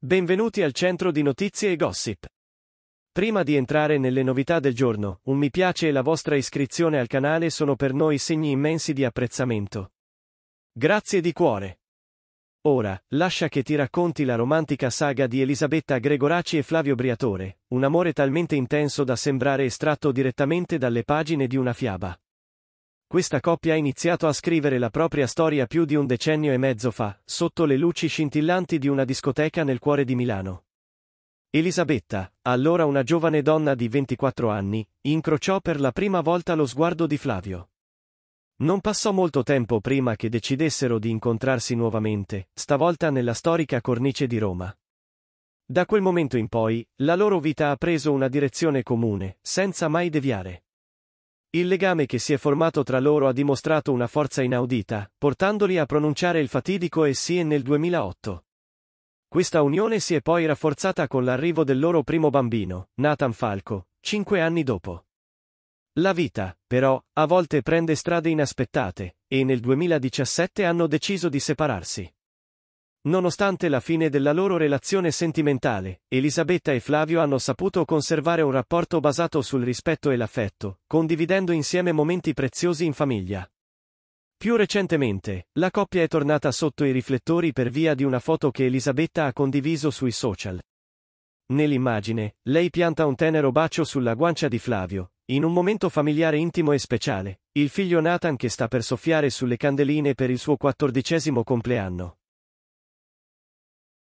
Benvenuti al centro di notizie e gossip. Prima di entrare nelle novità del giorno, un mi piace e la vostra iscrizione al canale sono per noi segni immensi di apprezzamento. Grazie di cuore. Ora, lascia che ti racconti la romantica saga di Elisabetta Gregoraci e Flavio Briatore, un amore talmente intenso da sembrare estratto direttamente dalle pagine di una fiaba. Questa coppia ha iniziato a scrivere la propria storia più di un decennio e mezzo fa, sotto le luci scintillanti di una discoteca nel cuore di Milano. Elisabetta, allora una giovane donna di 24 anni, incrociò per la prima volta lo sguardo di Flavio. Non passò molto tempo prima che decidessero di incontrarsi nuovamente, stavolta nella storica cornice di Roma. Da quel momento in poi, la loro vita ha preso una direzione comune, senza mai deviare. Il legame che si è formato tra loro ha dimostrato una forza inaudita, portandoli a pronunciare il fatidico e sì nel 2008. Questa unione si è poi rafforzata con l'arrivo del loro primo bambino, Nathan Falco, cinque anni dopo. La vita, però, a volte prende strade inaspettate, e nel 2017 hanno deciso di separarsi. Nonostante la fine della loro relazione sentimentale, Elisabetta e Flavio hanno saputo conservare un rapporto basato sul rispetto e l'affetto, condividendo insieme momenti preziosi in famiglia. Più recentemente, la coppia è tornata sotto i riflettori per via di una foto che Elisabetta ha condiviso sui social. Nell'immagine, lei pianta un tenero bacio sulla guancia di Flavio, in un momento familiare intimo e speciale, il figlio Nathan che sta per soffiare sulle candeline per il suo quattordicesimo compleanno.